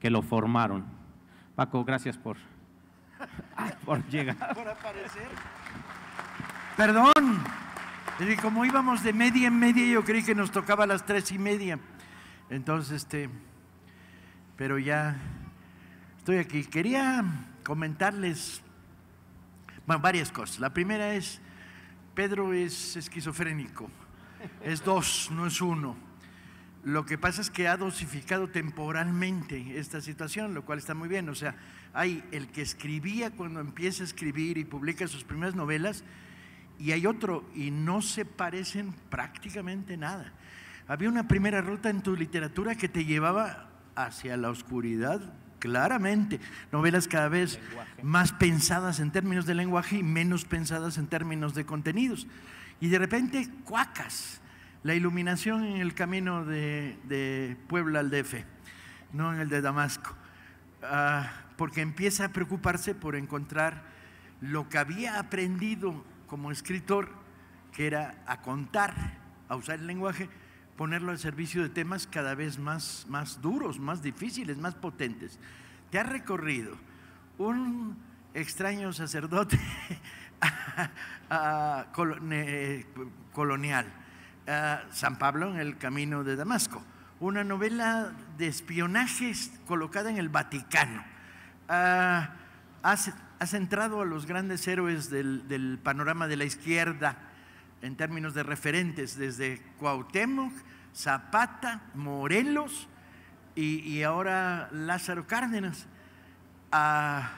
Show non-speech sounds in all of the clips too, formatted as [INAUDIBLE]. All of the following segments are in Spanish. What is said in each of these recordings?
que lo formaron. Paco, gracias por, [LAUGHS] por llegar. Perdón, como íbamos de media en media, yo creí que nos tocaba las tres y media. Entonces, este, pero ya estoy aquí. Quería comentarles varias cosas. La primera es, Pedro es esquizofrénico. Es dos, no es uno. Lo que pasa es que ha dosificado temporalmente esta situación, lo cual está muy bien. O sea, hay el que escribía cuando empieza a escribir y publica sus primeras novelas, y hay otro, y no se parecen prácticamente nada. Había una primera ruta en tu literatura que te llevaba hacia la oscuridad, claramente. Novelas cada vez más pensadas en términos de lenguaje y menos pensadas en términos de contenidos. Y de repente, cuacas la iluminación en el camino de, Puebla al DF, no en el de Damasco, ah, porque empieza a preocuparse por encontrar lo que había aprendido como escritor, que era a contar, a usar el lenguaje, ponerlo al servicio de temas cada vez más, más duros, más difíciles, más potentes. Te ha recorrido un extraño sacerdote [LAUGHS] eh, colonial San Pablo en el Camino de Damasco, una novela de espionajes colocada en el Vaticano. Ah, ha centrado a los grandes héroes del, panorama de la izquierda en términos de referentes, desde Cuauhtémoc, Zapata, Morelos y, ahora Lázaro Cárdenas. Ah,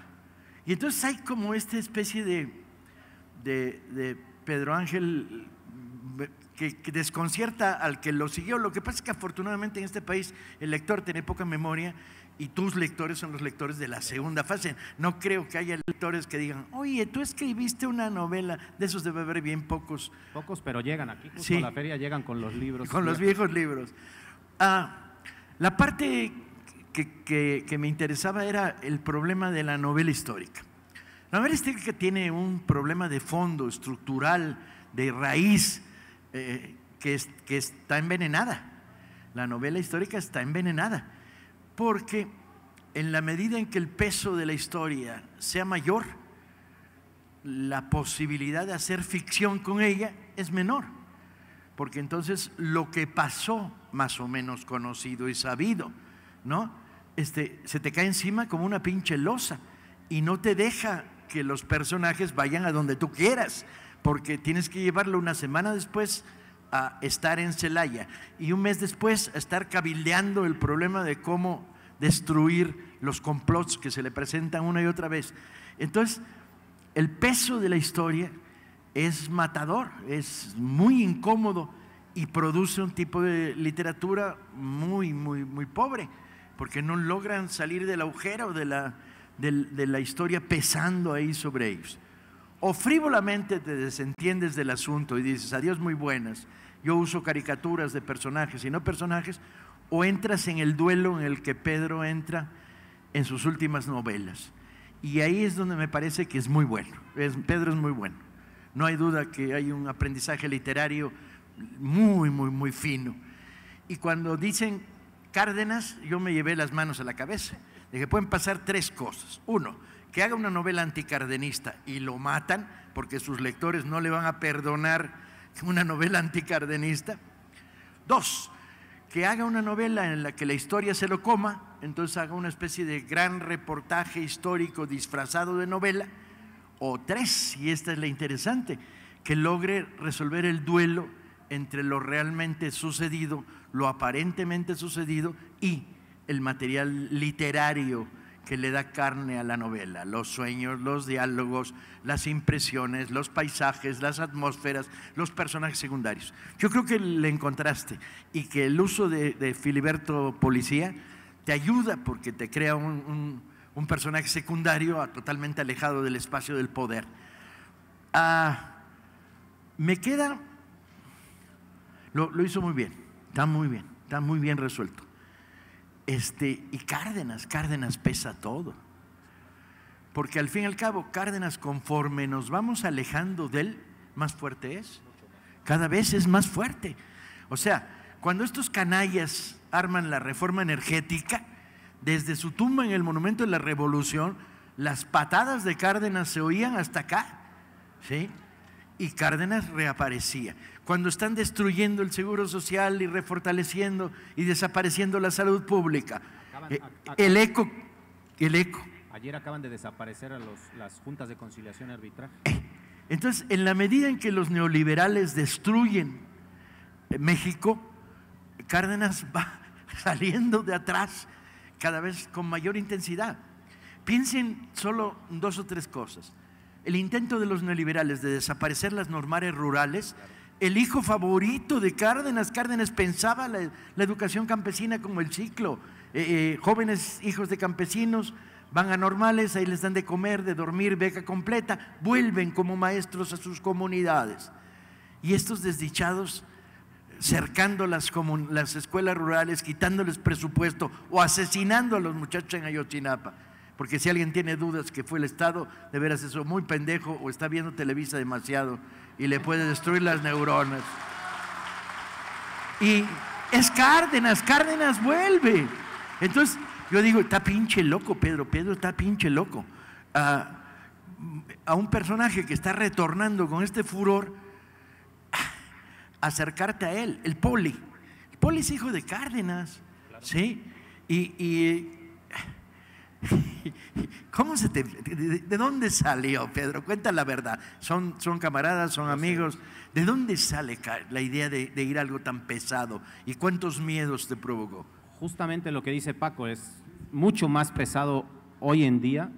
y entonces hay como esta especie de Pedro Ángel que, desconcierta al que lo siguió. Lo que pasa es que afortunadamente en este país el lector tiene poca memoria y tus lectores son los lectores de la segunda fase. No creo que haya lectores que digan, oye, tú escribiste una novela, de esos debe haber bien pocos. Pocos, pero llegan aquí, justo la feria llegan con los libros. Con los [LAUGHS] viejos libros. Ah, la parte que, que me interesaba era el problema de la novela histórica. La novela histórica tiene un problema de fondo, estructural, de raíz, eh, que, está envenenada. La novela histórica está envenenada. Porque en la medida en que el peso de la historia sea mayor, la posibilidad de hacer ficción con ella es menor. Porque entonces lo que pasó, más o menos conocido y sabido, ¿no? Este, se te cae encima como una pinche losa y no te deja que los personajes vayan a donde tú quieras porque tienes que llevarlo una semana después a estar en Celaya y un mes después a estar cabildeando el problema de cómo destruir los complots que se le presentan una y otra vez. Entonces, el peso de la historia es matador, es muy incómodo y produce un tipo de literatura muy, muy, muy pobre, porque no logran salir del agujero de la, de la historia pesando ahí sobre ellos o frívolamente te desentiendes del asunto y dices, adiós muy buenas, yo uso caricaturas de personajes y no personajes, o entras en el duelo en el que Pedro entra en sus últimas novelas. Y ahí es donde me parece que es muy bueno, Pedro es muy bueno. No hay duda que hay un aprendizaje literario muy, muy, muy fino. Y cuando dicen Cárdenas, yo me llevé las manos a la cabeza. Dije, pueden pasar tres cosas. Uno, que haga una novela anticardenista y lo matan porque sus lectores no le van a perdonar una novela anticardenista. Dos, que haga una novela en la que la historia se lo coma, entonces haga una especie de gran reportaje histórico disfrazado de novela. O tres, y esta es la interesante, que logre resolver el duelo entre lo realmente sucedido, lo aparentemente sucedido y el material literario que le da carne a la novela, los sueños, los diálogos, las impresiones, los paisajes, las atmósferas, los personajes secundarios. Yo creo que le encontraste y que el uso de, Filiberto Policía te ayuda porque te crea un, personaje secundario totalmente alejado del espacio del poder. Ah, me queda, lo hizo muy bien, está muy bien, está muy bien resuelto. Este, y Cárdenas, Cárdenas pesa todo. Porque al fin y al cabo, Cárdenas, conforme nos vamos alejando de él, más fuerte es. Cada vez es más fuerte. O sea, cuando estos canallas arman la reforma energética, desde su tumba en el Monumento de la Revolución, las patadas de Cárdenas se oían hasta acá. ¿sí? Y Cárdenas reaparecía cuando están destruyendo el seguro social y refortaleciendo y desapareciendo la salud pública. Eh, el eco, el eco. Ayer acaban de desaparecer a las juntas de conciliación arbitraje. Eh, entonces, en la medida en que los neoliberales destruyen eh, México, Cárdenas [LAUGHS] va saliendo de atrás cada vez con mayor intensidad. Piensen solo dos o tres cosas. El intento de los neoliberales de desaparecer las normales rurales el hijo favorito de Cárdenas. Cárdenas pensaba la, educación campesina como el ciclo. Eh, eh, jóvenes hijos de campesinos van a normales, ahí les dan de comer, de dormir, beca completa, vuelven como maestros a sus comunidades. Y estos desdichados cercando las, las escuelas rurales, quitándoles presupuesto o asesinando a los muchachos en Ayotzinapa. Porque si alguien tiene dudas que fue el Estado, de veras eso muy pendejo o está viendo Televisa demasiado y le puede destruir las neuronas. Y es Cárdenas, Cárdenas vuelve. Entonces yo digo, está pinche loco Pedro, Pedro está pinche loco. a un personaje que está retornando con este furor, acercarte a él, el poli. El poli es hijo de Cárdenas, ¿sí? Y, y ¿Cómo se te, de, dónde salió, Pedro? Cuenta la verdad. Son, camaradas, son amigos. ¿De dónde sale la idea de, de ir a algo tan pesado? ¿Y cuántos miedos te provocó? Justamente lo que dice Paco es mucho más pesado hoy en día,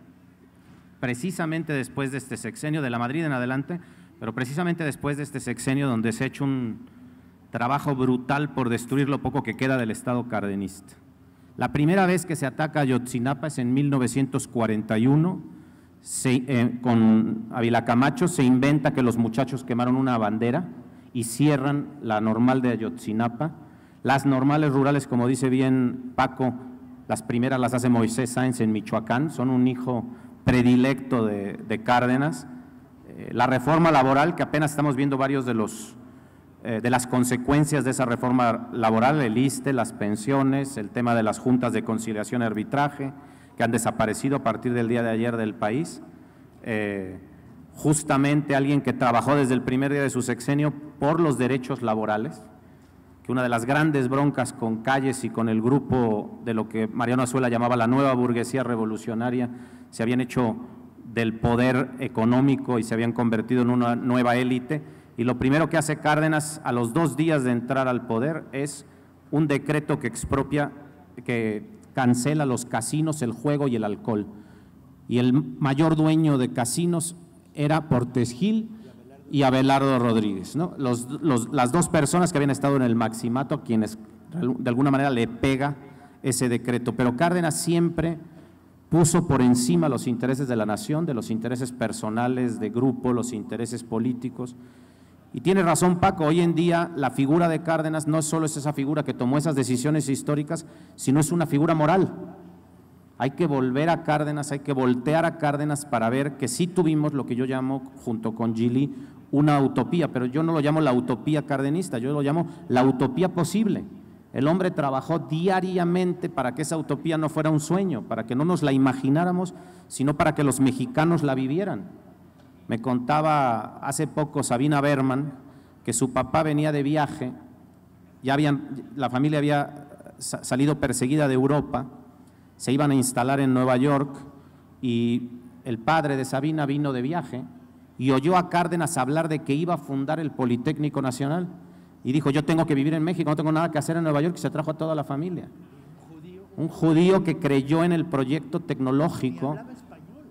precisamente después de este sexenio, de la Madrid en adelante, pero precisamente después de este sexenio donde se ha hecho un trabajo brutal por destruir lo poco que queda del Estado cardenista. La primera vez que se ataca a es en 1941, eh, con Avila Camacho se inventa que los muchachos quemaron una bandera y cierran la normal de Ayotzinapa. Las normales rurales, como dice bien Paco, las primeras las hace Moisés Sáenz en Michoacán, son un hijo predilecto de, Cárdenas. Eh, la reforma laboral, que apenas estamos viendo varios de los eh, de las consecuencias de esa reforma laboral, el ISTE, las pensiones, el tema de las juntas de conciliación y arbitraje, que han desaparecido a partir del día de ayer del país. Eh, justamente alguien que trabajó desde el primer día de su sexenio por los derechos laborales, que una de las grandes broncas con Calles y con el grupo de lo que Mariano Azuela llamaba la nueva burguesía revolucionaria, se habían hecho del poder económico y se habían convertido en una nueva élite y lo primero que hace Cárdenas a los dos días de entrar al poder es un decreto que expropia, que cancela los casinos, el juego y el alcohol. Y el mayor dueño de casinos era Portes Gil y Abelardo Rodríguez, las dos personas que habían estado en el maximato, quienes de alguna manera le pega ese decreto. Pero Cárdenas siempre puso por encima los intereses de la nación, de los intereses personales, de grupo, los intereses políticos y tiene razón Paco, hoy en día la figura de Cárdenas no solo es esa figura que tomó esas decisiones históricas, sino es una figura moral. Hay que volver a Cárdenas, hay que voltear a Cárdenas para ver que sí tuvimos lo que yo llamo, junto con Gili, una utopía, pero yo no lo llamo la utopía cardenista, yo lo llamo la utopía posible. El hombre trabajó diariamente para que esa utopía no fuera un sueño, para que no nos la imagináramos, sino para que los mexicanos la vivieran. Me contaba hace poco Sabina Berman que su papá venía de viaje, ya habían, la familia había salido perseguida de Europa, se iban a instalar en Nueva York y el padre de Sabina vino de viaje y oyó a Cárdenas hablar de que iba a fundar el Politécnico Nacional y dijo, yo tengo que vivir en México, no tengo nada que hacer en Nueva York, y se trajo a toda la familia. Un judío que creyó en el proyecto tecnológico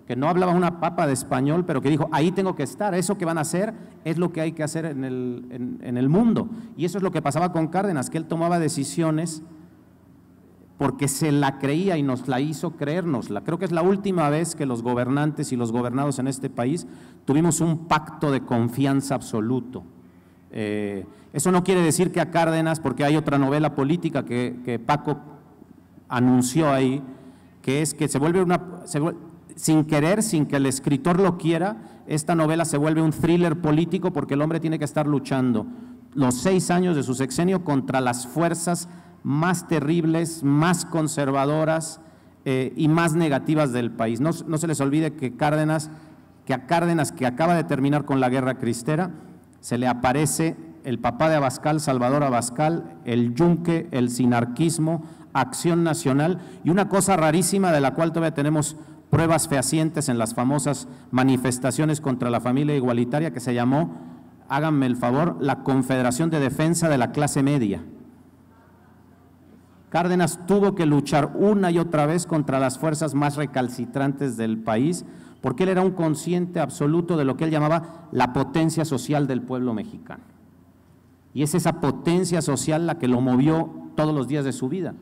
que no hablaba una papa de español, pero que dijo, ahí tengo que estar, eso que van a hacer es lo que hay que hacer en el, en, el mundo. Y eso es lo que pasaba con Cárdenas, que él tomaba decisiones porque se la creía y nos la hizo creernos, Creo que es la última vez que los gobernantes y los gobernados en este país tuvimos un pacto de confianza absoluto. Eh, eso no quiere decir que a Cárdenas, porque hay otra novela política que, Paco anunció ahí, que es que se vuelve una sin querer, sin que el escritor lo quiera, esta novela se vuelve un thriller político porque el hombre tiene que estar luchando los seis años de su sexenio contra las fuerzas más terribles, más conservadoras eh, y más negativas del país. No, no, se les olvide que Cárdenas, que a Cárdenas, que acaba de terminar con la guerra cristera, se le aparece el papá de Abascal, Salvador Abascal, el yunque, el sinarquismo, Acción Nacional y una cosa rarísima de la cual todavía tenemos pruebas fehacientes en las famosas manifestaciones contra la familia igualitaria que se llamó, háganme el favor, la Confederación de Defensa de la Clase Media. Cárdenas tuvo que luchar una y otra vez contra las fuerzas más recalcitrantes del país, porque él era un consciente absoluto de lo que él llamaba la potencia social del pueblo mexicano. Y es esa potencia social la que lo movió todos los días de su vida.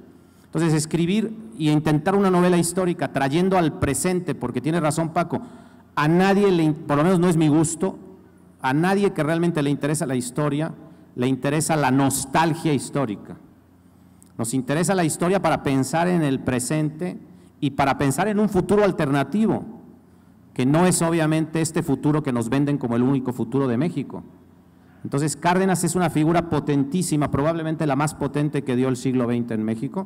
Entonces, escribir y intentar una novela histórica trayendo al presente, porque tiene razón Paco, a nadie, por lo menos no es mi gusto, a nadie que realmente le interesa la historia, le interesa la nostalgia histórica. Nos interesa la historia para pensar en el presente y para pensar en un futuro alternativo, que no es obviamente este futuro que nos venden como el único futuro de México. Entonces Cárdenas es una figura potentísima, probablemente la más potente que dio el siglo XX en México,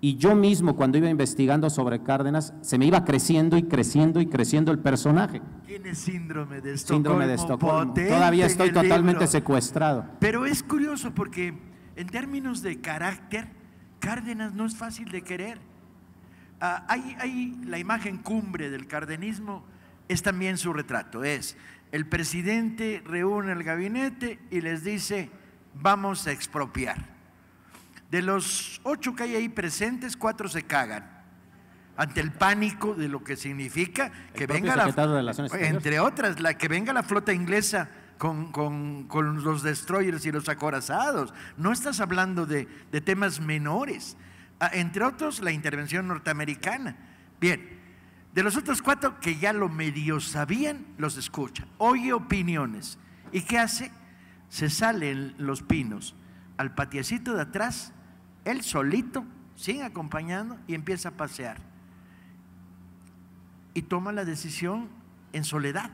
y yo mismo cuando iba investigando sobre Cárdenas, se me iba creciendo y creciendo y creciendo el personaje. Tiene síndrome de Estocolmo. Síndrome de Estocolmo. Todavía estoy totalmente secuestrado. Pero es curioso porque en términos de carácter, Cárdenas no es fácil de querer. Ah, hay, la imagen cumbre del cardenismo, es también su retrato. Es el presidente reúne el gabinete y les dice, vamos a expropiar. De los ocho que hay ahí presentes, cuatro se cagan ante el pánico de lo que significa que venga la, entre otras, la que venga la flota inglesa con, los destroyers y los acorazados. No estás hablando de, temas menores. Ah, entre otros, la intervención norteamericana. Bien, de los otros cuatro que ya lo medio sabían, los escucha, oye opiniones. ¿Y qué hace? Se salen los pinos al patiecito de atrás él solito, sin acompañando, y empieza a pasear. Y toma la decisión en soledad.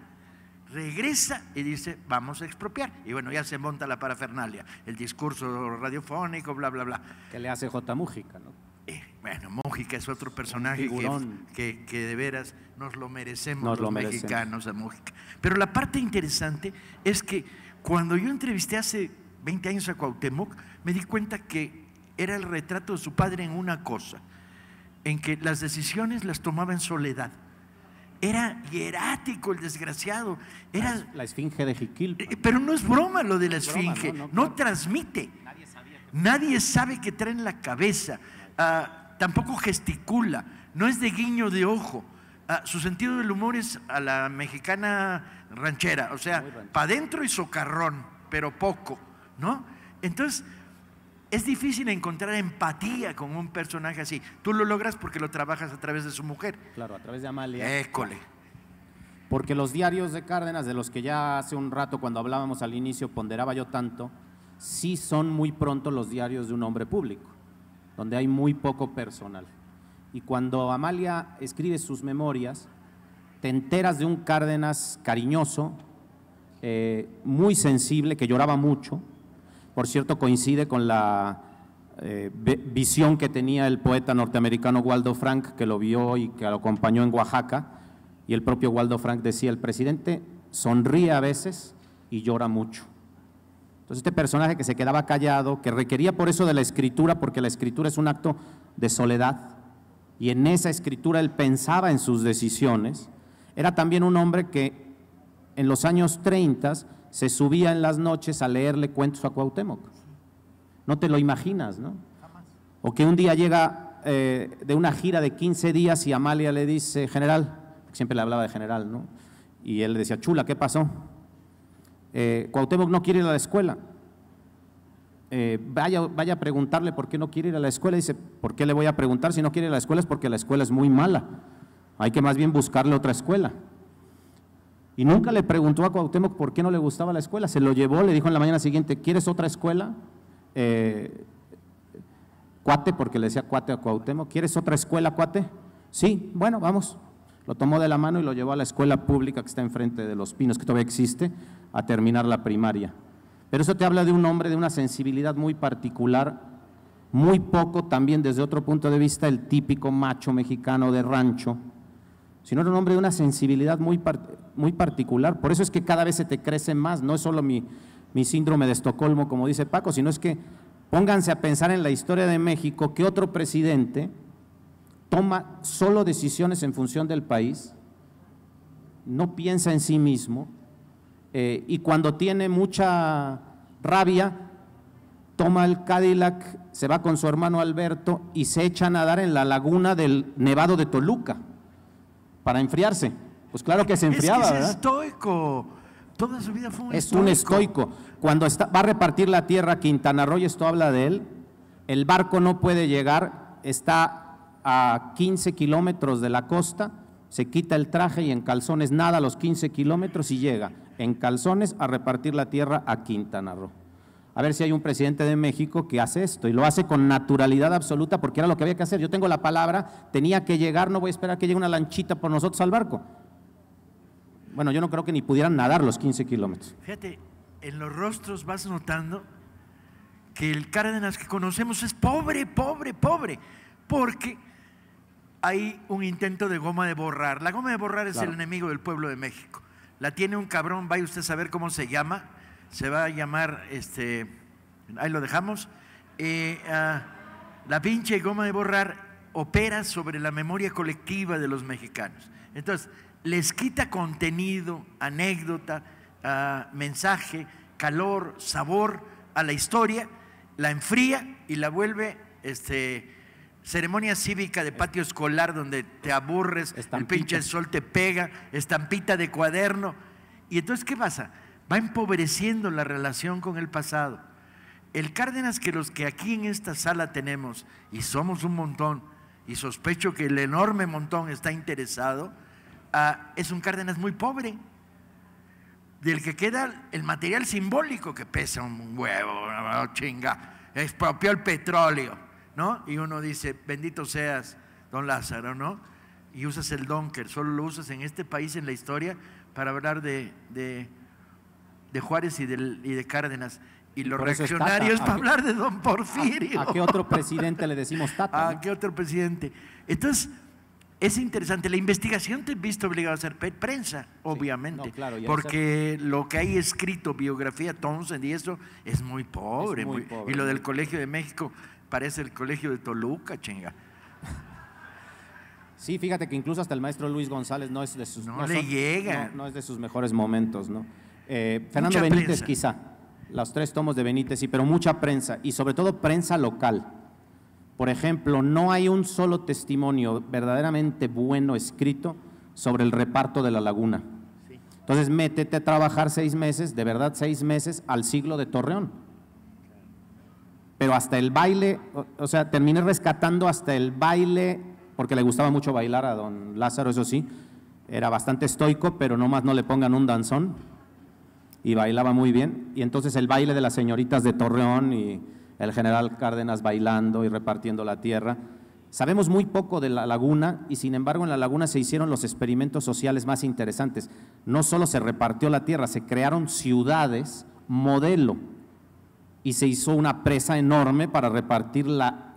Regresa y dice, vamos a expropiar. Y bueno, ya se monta la parafernalia, el discurso radiofónico, bla, bla, bla. Que le hace J. Mújica, ¿no? Eh, bueno, Mújica es otro personaje que, de veras nos lo merecemos los mexicanos a Mújica. Pero la parte interesante es que cuando yo entrevisté hace 20 años a Cuauhtémoc, me di cuenta que era el retrato de su padre en una cosa, en que las decisiones las tomaba en soledad. Era hierático el desgraciado. Era... La, esfinge de Jiquil. Eh, pero no es broma lo de la esfinge. no, transmite. Nadie, sabe que... sabe qué trae en la cabeza. Ah, tampoco gesticula. No es de guiño de ojo. Ah, su sentido del humor es a la mexicana ranchera. O sea, para adentro y socarrón, pero poco. ¿no? Entonces, es difícil encontrar empatía con un personaje así. Tú lo logras porque lo trabajas a través de su mujer. Claro, a través de Amalia. École. Porque los diarios de Cárdenas, de los que ya hace un rato cuando hablábamos al inicio ponderaba yo tanto, sí son muy pronto los diarios de un hombre público, donde hay muy poco personal. Y cuando Amalia escribe sus memorias, te enteras de un Cárdenas cariñoso, eh, muy sensible, que lloraba mucho, por cierto coincide con la eh, visión que tenía el poeta norteamericano Waldo Frank, que lo vio y que lo acompañó en Oaxaca, y el propio Waldo Frank decía, el presidente sonríe a veces y llora mucho. Entonces este personaje que se quedaba callado, que requería por eso de la escritura, porque la escritura es un acto de soledad, y en esa escritura él pensaba en sus decisiones, era también un hombre que en los años 30 se subía en las noches a leerle cuentos a Cuauhtémoc. No te lo imaginas, ¿no? O que un día llega eh, de una gira de 15 días y Amalia le dice, general, siempre le hablaba de general, ¿no? Y él le decía, chula, ¿qué pasó? Eh, Cuauhtémoc no quiere ir a la escuela. Eh, vaya, vaya a preguntarle por qué no quiere ir a la escuela. Dice, ¿por qué le voy a preguntar si no quiere ir a la escuela? Es porque la escuela es muy mala. Hay que más bien buscarle otra escuela. Y nunca le preguntó a Cuauhtémoc por qué no le gustaba la escuela. Se lo llevó, le dijo en la mañana siguiente, ¿quieres otra escuela? Eh, cuate, porque le decía cuate a Cuauhtémoc, ¿quieres otra escuela, cuate? Sí, bueno, vamos. Lo tomó de la mano y lo llevó a la escuela pública que está enfrente de Los Pinos, que todavía existe, a terminar la primaria. Pero eso te habla de un hombre de una sensibilidad muy particular, muy poco también desde otro punto de vista el típico macho mexicano de rancho, sino era un hombre de una sensibilidad muy, muy particular. Por eso es que cada vez se te crece más, no es solo mi, síndrome de Estocolmo, como dice Paco, sino es que pónganse a pensar en la historia de México, que otro presidente toma solo decisiones en función del país, no piensa en sí mismo, eh, y cuando tiene mucha rabia, toma el Cadillac, se va con su hermano Alberto y se echa a nadar en la laguna del Nevado de Toluca para enfriarse. Pues claro que se enfriaba. Es, es estoico. Toda su vida fue un es estoico. Es un estoico. Cuando va a repartir la tierra, Quintana Roo, esto habla de él, el barco no puede llegar, está a 15 kilómetros de la costa, se quita el traje y en calzones nada a los 15 kilómetros y llega en calzones a repartir la tierra a Quintana Roo a ver si hay un presidente de México que hace esto y lo hace con naturalidad absoluta porque era lo que había que hacer. Yo tengo la palabra, tenía que llegar, no voy a esperar que llegue una lanchita por nosotros al barco. Bueno, yo no creo que ni pudieran nadar los 15 kilómetros. Fíjate, en los rostros vas notando que el Cárdenas que conocemos es pobre, pobre, pobre, porque hay un intento de goma de borrar. La goma de borrar es el enemigo del pueblo de México. La tiene un cabrón, vaya usted a saber cómo se llama, se va a llamar, este, ahí lo dejamos, eh, la pinche goma de borrar opera sobre la memoria colectiva de los mexicanos. Entonces, les quita contenido, anécdota, ah, mensaje, calor, sabor a la historia, la enfría y la vuelve este, ceremonia cívica de patio escolar donde te aburres, el pinche sol te pega, estampita de cuaderno. Y entonces, ¿qué pasa? va empobreciendo la relación con el pasado. El Cárdenas que los que aquí en esta sala tenemos, y somos un montón, y sospecho que el enorme montón está interesado, ah, es un Cárdenas muy pobre, del que queda el material simbólico que pesa un huevo, una chinga, expropió el petróleo, ¿no? Y uno dice, bendito seas, don Lázaro, ¿no? Y usas el donker, solo lo usas en este país, en la historia, para hablar de de Juárez y de, Cárdenas. Y, los reaccionarios para ah, hablar de don Porfirio. ¿A, qué otro presidente le decimos [LAUGHS] tata? ¿A, qué otro presidente? Entonces, es interesante. La investigación te he visto obligado a hacer prensa, obviamente. porque lo que hay escrito, biografía, Thompson y eso, es muy pobre. muy pobre. Y lo del Colegio de México parece el Colegio de Toluca, chinga. Sí, fíjate que incluso hasta el maestro Luis González no es de sus, no le llega. no, es de sus mejores momentos, ¿no? Eh, Fernando Benítez quizá, los tres tomos de Benítez, sí, pero mucha prensa, y sobre todo prensa local. Por ejemplo, no hay un solo testimonio verdaderamente bueno escrito sobre el reparto de la laguna. Entonces, métete a trabajar seis meses, de verdad seis meses, al siglo de Torreón. Pero hasta el baile, o, o sea, terminé rescatando hasta el baile, porque le gustaba mucho bailar a don Lázaro, eso sí, era bastante estoico, pero nomás no le pongan un danzón y bailaba muy bien. Y entonces el baile de las señoritas de Torreón y el general Cárdenas bailando y repartiendo la tierra. Sabemos muy poco de la laguna y sin embargo en la laguna se hicieron los experimentos sociales más interesantes. No solo se repartió la tierra, se crearon ciudades modelo y se hizo una presa enorme para repartir la,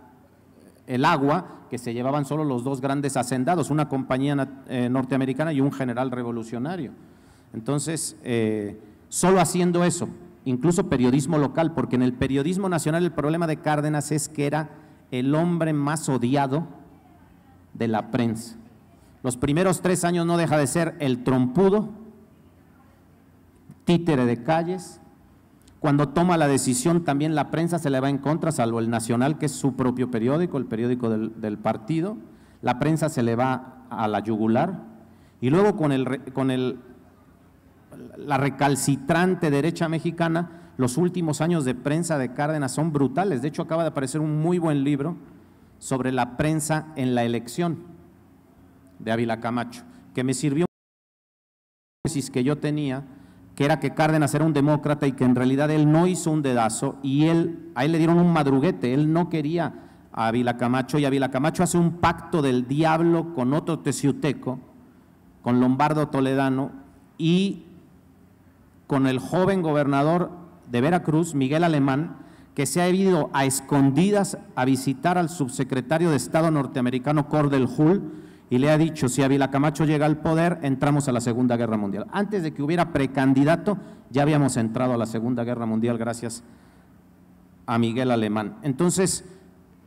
el agua que se llevaban solo los dos grandes hacendados, una compañía eh, norteamericana y un general revolucionario. Entonces, eh, solo haciendo eso, incluso periodismo local, porque en el periodismo nacional el problema de Cárdenas es que era el hombre más odiado de la prensa. Los primeros tres años no deja de ser el trompudo, títere de calles. Cuando toma la decisión también la prensa se le va en contra, salvo el Nacional, que es su propio periódico, el periódico del, partido. La prensa se le va a la yugular. Y luego con el, con el la recalcitrante derecha mexicana, los últimos años de prensa de Cárdenas son brutales. De hecho, acaba de aparecer un muy buen libro sobre la prensa en la elección de Ávila Camacho, que me sirvió un tesis que yo tenía, que era que Cárdenas era un demócrata y que en realidad él no hizo un dedazo y él, a él le dieron un madruguete, él no quería a Ávila Camacho y Ávila Camacho hace un pacto del diablo con otro teciuteco, con Lombardo Toledano y con el joven gobernador de Veracruz, Miguel Alemán, que se ha ido a escondidas a visitar al subsecretario de Estado norteamericano Cordell Hull y le ha dicho, si Ávila Camacho llega al poder, entramos a la Segunda Guerra Mundial. Antes de que hubiera precandidato, ya habíamos entrado a la Segunda Guerra Mundial gracias a Miguel Alemán. Entonces,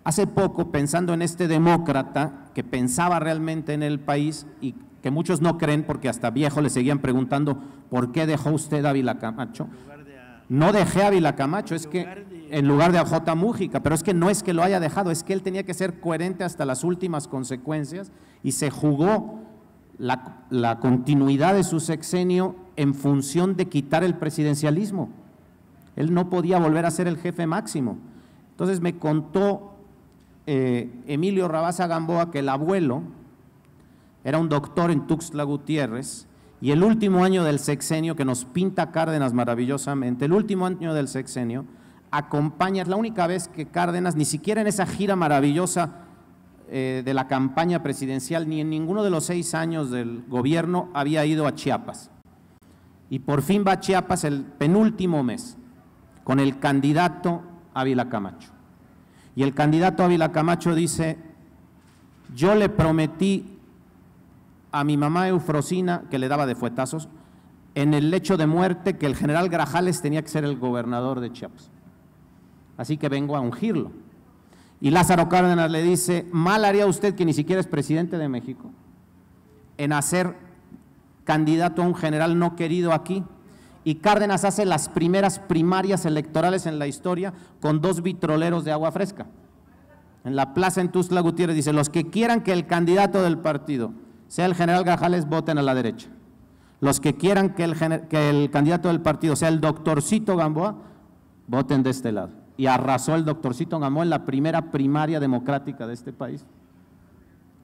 hace poco, pensando en este demócrata que pensaba realmente en el país y que muchos no creen porque hasta viejo le seguían preguntando, ¿por qué dejó usted a Ávila Camacho? No dejé a Ávila Camacho, es que en lugar de a J. Mújica, pero es que no es que lo haya dejado, es que él tenía que ser coherente hasta las últimas consecuencias y se jugó la, continuidad de su sexenio en función de quitar el presidencialismo. Él no podía volver a ser el jefe máximo. Entonces me contó eh, Emilio Rabasa Gamboa que el abuelo, era un doctor en Tuxtla Gutiérrez, y el último año del sexenio, que nos pinta Cárdenas maravillosamente, el último año del sexenio, acompaña, es la única vez que Cárdenas, ni siquiera en esa gira maravillosa eh, de la campaña presidencial, ni en ninguno de los seis años del gobierno, había ido a Chiapas. Y por fin va a Chiapas el penúltimo mes, con el candidato Ávila Camacho. Y el candidato Ávila Camacho dice, yo le prometí a mi mamá Eufrosina, que le daba de fuetazos, en el lecho de muerte que el general Grajales tenía que ser el gobernador de Chiapas. Así que vengo a ungirlo. Y Lázaro Cárdenas le dice, mal haría usted que ni siquiera es presidente de México en hacer candidato a un general no querido aquí. Y Cárdenas hace las primeras primarias electorales en la historia con dos vitroleros de agua fresca. En la plaza en Tuzla Gutiérrez dice, los que quieran que el candidato del partido sea el general Gajales, voten a la derecha. Los que quieran que el, que el candidato del partido sea el doctorcito Gamboa, voten de este lado. Y arrasó el doctorcito Gamboa en la primera primaria democrática de este país.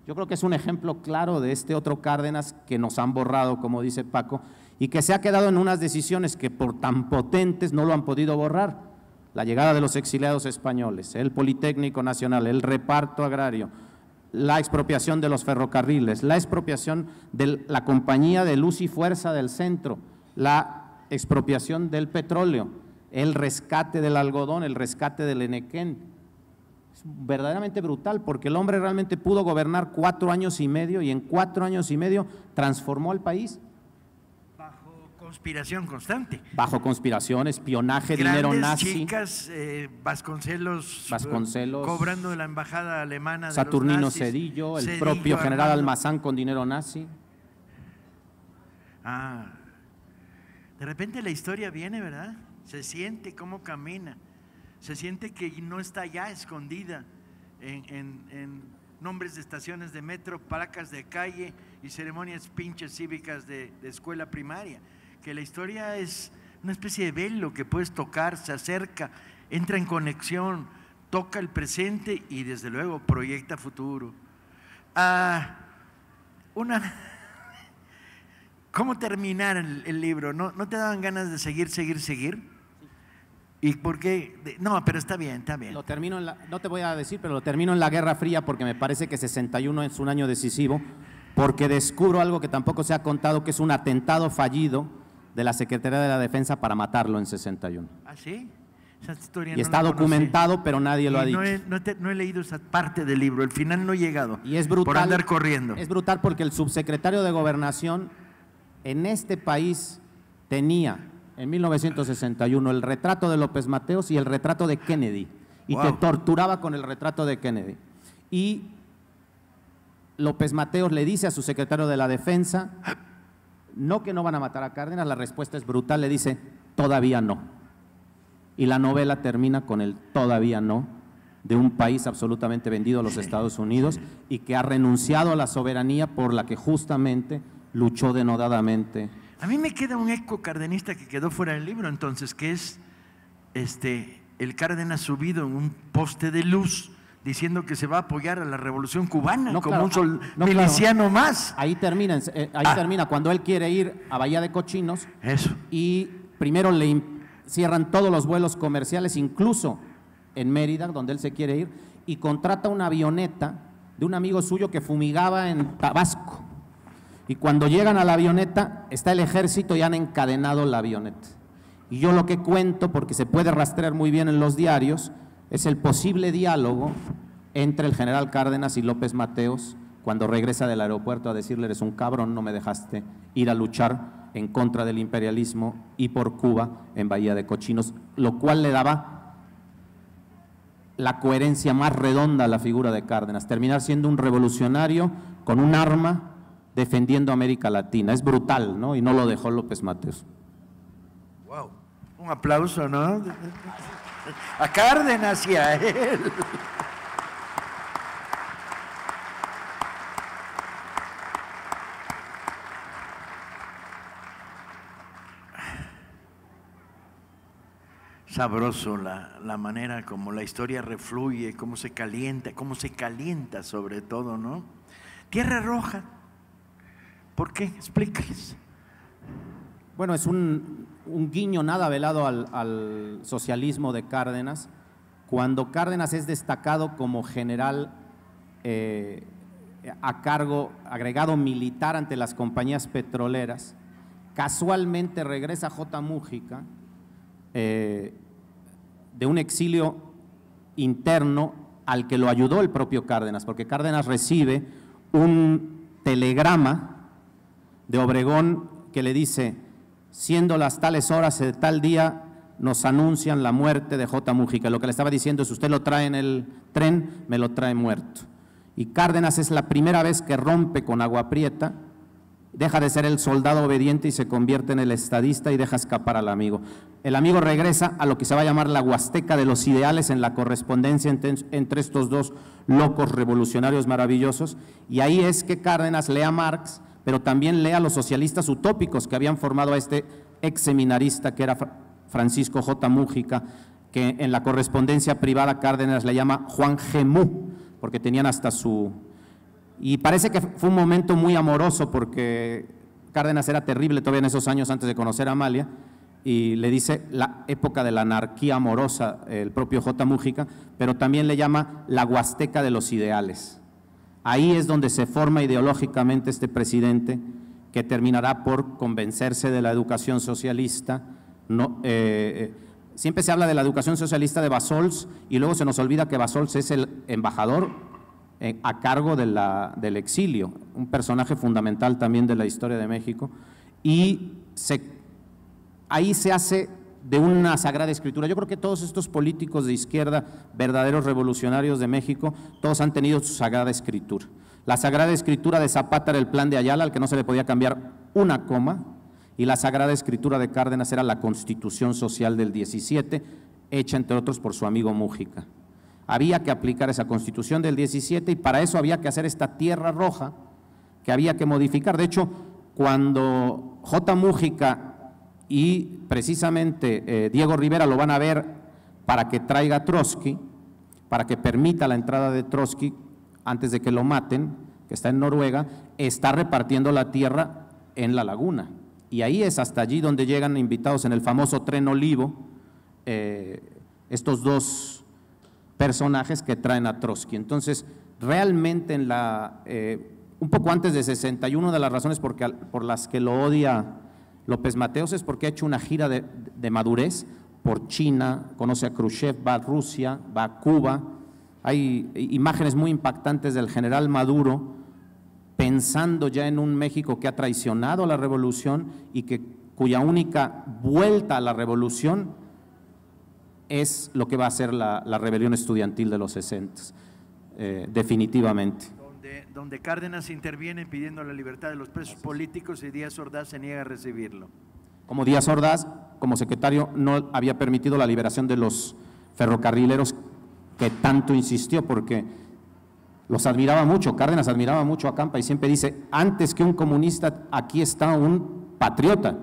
Yo creo que es un ejemplo claro de este otro Cárdenas que nos han borrado, como dice Paco, y que se ha quedado en unas decisiones que por tan potentes no lo han podido borrar. La llegada de los exiliados españoles, el Politécnico Nacional, el reparto agrario, la expropiación de los ferrocarriles, la expropiación de la compañía de luz y fuerza del centro, la expropiación del petróleo, el rescate del algodón, el rescate del Enequén. Es verdaderamente brutal porque el hombre realmente pudo gobernar cuatro años y medio y en cuatro años y medio transformó al país conspiración constante. Bajo conspiración, espionaje, dinero nazi. chicas, eh, Vasconcelos, eh, Vasconcelos, cobrando de la embajada alemana. De Saturnino Cedillo, el propio general Almazán con dinero nazi. Ah, de repente la historia viene, ¿verdad? Se siente cómo camina, se siente que no está ya escondida en, nombres de estaciones de metro, placas de calle y ceremonias pinches cívicas de escuela primaria que la historia es una especie de velo que puedes tocar, se acerca, entra en conexión, toca el presente y desde luego proyecta futuro. Ah, una, [LAUGHS] ¿Cómo terminar el, libro? ¿No, te daban ganas de seguir, seguir, seguir? ¿Y por qué? No, pero está bien, está bien. Lo termino no te voy a decir, pero lo termino en la Guerra Fría porque me parece que 61 es un año decisivo, porque descubro algo que tampoco se ha contado, que es un atentado fallido de la Secretaría de la Defensa para matarlo en 61. ¿Ah, sí? Esa y está documentado, pero nadie lo ha dicho. No he, leído esa parte del libro, el final no he llegado. Y es brutal. Por andar corriendo. Es brutal porque el subsecretario de Gobernación en este país tenía en 1961 el retrato de López Mateos y el retrato de Kennedy. Y te torturaba con el retrato de Kennedy. Y López Mateos le dice a su secretario de la Defensa no que no van a matar a Cárdenas, la respuesta es brutal, le dice, todavía no. Y la novela termina con el todavía no de un país absolutamente vendido a los Estados Unidos y que ha renunciado a la soberanía por la que justamente luchó denodadamente. A mí me queda un eco cardenista que quedó fuera del libro entonces, que es este, el Cárdenas subido en un poste de luz diciendo que se va a apoyar a la revolución cubana como un miliciano más. Ahí termina, eh, ahí ah. termina, cuando él quiere ir a Bahía de Cochinos. Eso. Y primero le cierran todos los vuelos comerciales, incluso en Mérida, donde él se quiere ir, y contrata una avioneta de un amigo suyo que fumigaba en Tabasco. Y cuando llegan a la avioneta, está el ejército y han encadenado la avioneta. Y yo lo que cuento, porque se puede rastrear muy bien en los diarios, es el posible diálogo entre el general Cárdenas y López Mateos cuando regresa del aeropuerto a decirle eres un cabrón, no me dejaste ir a luchar en contra del imperialismo y por Cuba en Bahía de Cochinos, lo cual le daba la coherencia más redonda a la figura de Cárdenas, terminar siendo un revolucionario con un arma defendiendo a América Latina. Es brutal, ¿no? Y no lo dejó López Mateos. Wow, un aplauso, ¿no? a Cárdenas y a él. Sabroso la, la manera como la historia refluye, cómo se calienta, cómo se calienta sobre todo, ¿no? Tierra Roja. ¿Por qué? Explícales. Bueno, es un, un guiño nada velado al, socialismo de Cárdenas, cuando Cárdenas es destacado como general eh, a cargo agregado militar ante las compañías petroleras, casualmente regresa J. Mújica eh, de un exilio interno al que lo ayudó el propio Cárdenas, porque Cárdenas recibe un telegrama de Obregón que le dice, siendo las tales horas de eh, tal día, nos anuncian la muerte de J. Mújica, Lo que le estaba diciendo es, usted lo trae en el tren, me lo trae muerto. Y Cárdenas es la primera vez que rompe con Agua Prieta, deja de ser el soldado obediente y se convierte en el estadista y deja escapar al amigo. El amigo regresa a lo que se va a llamar la Huasteca de los ideales en la correspondencia entre estos dos locos revolucionarios maravillosos. Y ahí es que Cárdenas lee a Marx, pero también lea los socialistas utópicos que habían formado a este ex seminarista que era Francisco J. Mújica, que en la correspondencia privada Cárdenas le llama Juan Gemú, porque tenían hasta su... Y parece que fue un momento muy amoroso porque Cárdenas era terrible todavía en esos años antes de conocer a Amalia y le dice la época de la anarquía amorosa el propio J. Mújica, pero también le llama la Huasteca de los Ideales Ahí es donde se forma ideológicamente este presidente que terminará por convencerse de la educación socialista. No, eh, eh, siempre se habla de la educación socialista de Basols y luego se nos olvida que Basols es el embajador eh, a cargo del exilio, un personaje fundamental también de la historia de México. Y ahí se hace de una sagrada escritura. Yo creo que todos estos políticos de izquierda, verdaderos revolucionarios de México, todos han tenido su sagrada escritura. La sagrada escritura de Zapata era el plan de Ayala, al que no se le podía cambiar una coma, y la sagrada escritura de Cárdenas era la constitución social del 17, hecha entre otros por su amigo Mújica. Había que aplicar esa constitución del 17 y para eso había que hacer esta tierra roja que había que modificar. De hecho, cuando J. Mújica y precisamente eh, Diego Rivera lo van a ver para que traiga a Trotsky, para que permita la entrada de Trotsky antes de que lo maten, que está en Noruega, está repartiendo la tierra en la laguna. Y ahí es hasta allí donde llegan invitados en el famoso tren olivo eh, estos dos personajes que traen a Trotsky. Entonces, realmente en la, eh, un poco antes de 61, de las razones por las que lo odia López Mateos es porque ha hecho una gira de, madurez por China, conoce a Khrushchev, va a Rusia, va a Cuba. Hay imágenes muy impactantes del general Maduro pensando ya en un México que ha traicionado a la revolución y que cuya única vuelta a la revolución es lo que va a ser la, rebelión estudiantil de los 60, eh, definitivamente donde Cárdenas interviene pidiendo la libertad de los presos políticos y Díaz Ordaz se niega a recibirlo. Como Díaz Ordaz, como secretario, no había permitido la liberación de los ferrocarrileros que tanto insistió, porque los admiraba mucho, Cárdenas admiraba mucho a Campa y siempre dice, antes que un comunista, aquí está un patriota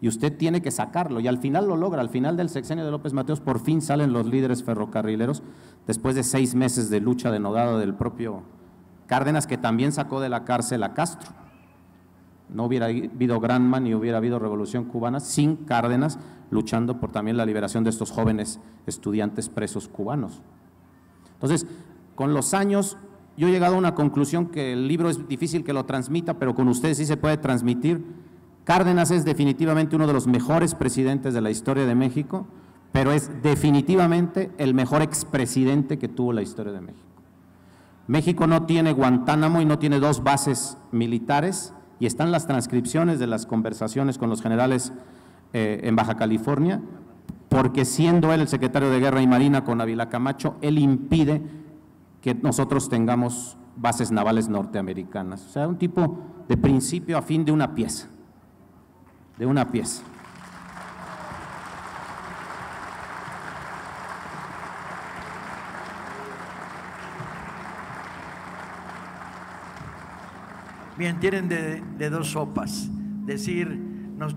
y usted tiene que sacarlo. Y al final lo logra, al final del sexenio de López Mateos por fin salen los líderes ferrocarrileros después de seis meses de lucha denodada del propio Cárdenas que también sacó de la cárcel a Castro. No hubiera habido Granma ni hubiera habido revolución cubana sin Cárdenas luchando por también la liberación de estos jóvenes estudiantes presos cubanos. Entonces, con los años yo he llegado a una conclusión que el libro es difícil que lo transmita, pero con ustedes sí se puede transmitir. Cárdenas es definitivamente uno de los mejores presidentes de la historia de México, pero es definitivamente el mejor expresidente que tuvo la historia de México. México no tiene Guantánamo y no tiene dos bases militares y están las transcripciones de las conversaciones con los generales eh, en Baja California, porque siendo él el secretario de Guerra y Marina con Ávila Camacho, él impide que nosotros tengamos bases navales norteamericanas. O sea, un tipo de principio a fin de una pieza, de una pieza. Bien, tienen de, dos sopas. Decir,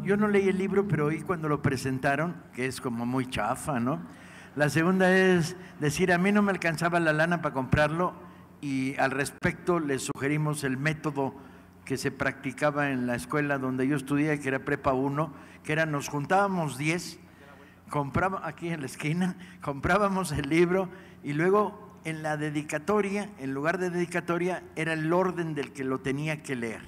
yo no leí el libro, pero oí cuando lo presentaron, que es como muy chafa, ¿no? La segunda es decir, a mí no me alcanzaba la lana para comprarlo y al respecto les sugerimos el método que se practicaba en la escuela donde yo estudié, que era prepa 1, que era nos juntábamos 10, comprábamos aquí en la esquina, [LAUGHS] comprábamos el libro y luego en la dedicatoria, en lugar de dedicatoria, era el orden del que lo tenía que leer.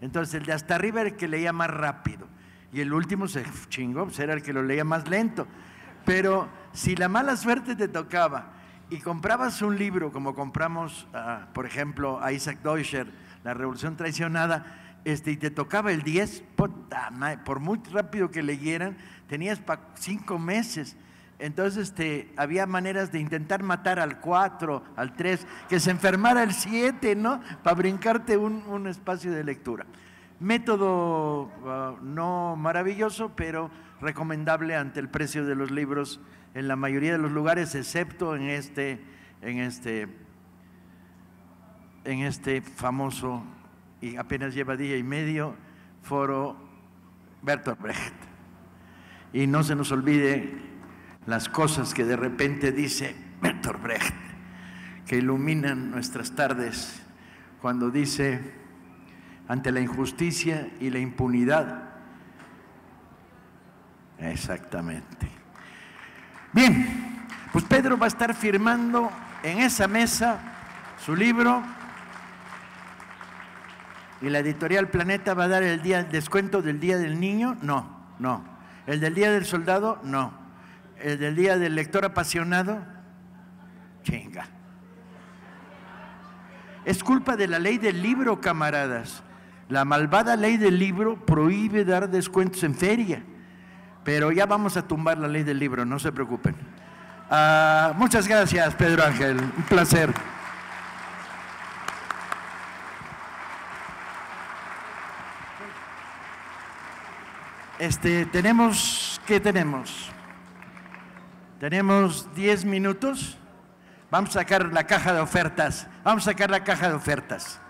Entonces el de hasta arriba era el que leía más rápido y el último se chingó, pues era el que lo leía más lento. Pero si la mala suerte te tocaba y comprabas un libro, como compramos, ah, por ejemplo, a Isaac Deutscher, La Revolución Traicionada, este, y te tocaba el 10, por muy rápido que leyeran, tenías para cinco meses. Entonces este, había maneras de intentar matar al 4, al 3, que se enfermara el 7, ¿no? Para brincarte un, espacio de lectura. Método ah, no maravilloso, pero recomendable ante el precio de los libros en la mayoría de los lugares, excepto en este, en este, en este famoso y apenas lleva día y medio foro Bertolt Brecht. Y no se nos olvide las cosas que de repente dice Bertolt Brecht, que iluminan nuestras tardes cuando dice, ante la injusticia y la impunidad. Exactamente. Bien, pues Pedro va a estar firmando en esa mesa su libro y la editorial Planeta va a dar el día el descuento del Día del Niño, no, no. El del Día del Soldado, no del día del lector apasionado? Chinga. Es culpa de la ley del libro, camaradas. La malvada ley del libro prohíbe dar descuentos en feria. Pero ya vamos a tumbar la ley del libro, no se preocupen. Ah, muchas gracias, Pedro Ángel. Un placer. Este, tenemos, ¿qué tenemos? Tenemos 10 minutos. Vamos a sacar la caja de ofertas. Vamos a sacar la caja de ofertas.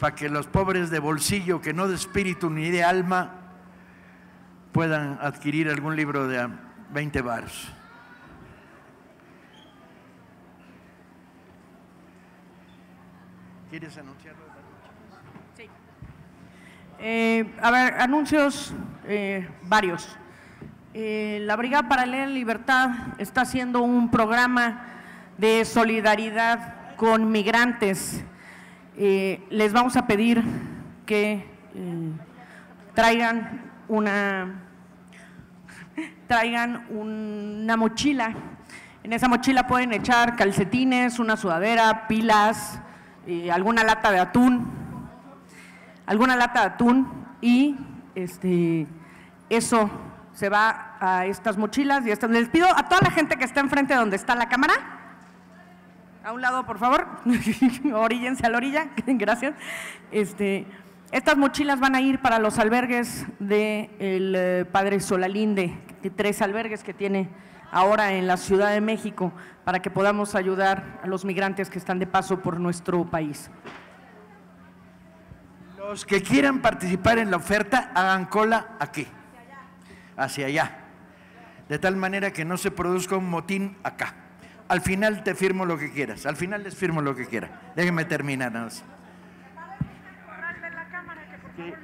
Para que los pobres de bolsillo, que no de espíritu ni de alma, puedan adquirir algún libro de 20 baros. ¿Quieres anunciarlo? Sí. Eh, a ver, anuncios eh, varios. Eh, la Brigada Paralela Libertad está haciendo un programa de solidaridad con migrantes. Eh, les vamos a pedir que eh, traigan una [LAUGHS] traigan una mochila. En esa mochila pueden echar calcetines, una sudadera, pilas, alguna lata de atún, alguna lata de atún y este, eso se va a estas mochilas y Les pido a toda la gente que está enfrente donde está la cámara, a un lado, por favor, [LAUGHS] oríllense a la orilla, [LAUGHS] gracias. Este, estas mochilas van a ir para los albergues del de el eh, padre Solalinde, de tres albergues que tiene ahora en la Ciudad de México, para que podamos ayudar a los migrantes que están de paso por nuestro país. Los que quieran participar en la oferta, hagan cola aquí hacia allá. De tal manera que no se produzca un motín acá. Al final te firmo lo que quieras. Al final les firmo lo que quiera. Déjenme terminar. qué,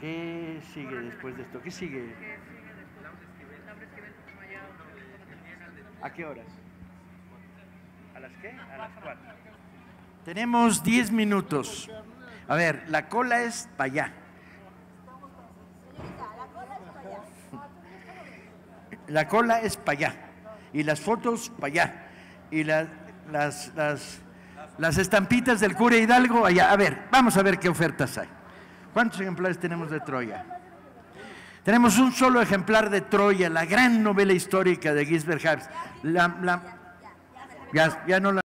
qué sigue después de esto? ¿Qué sigue? ¿A qué horas? ¿A las qué? A las cuatro. Tenemos 10 minutos. A ver, la cola es para allá. la cola es para allá y las fotos para allá y las, las, las, estampitas del cura Hidalgo allá. A ver, vamos a ver qué ofertas hay. ¿Cuántos ejemplares tenemos de Troya? Tenemos un solo ejemplar de Troya, la gran novela histórica de Gisbert Harps. ya, ya no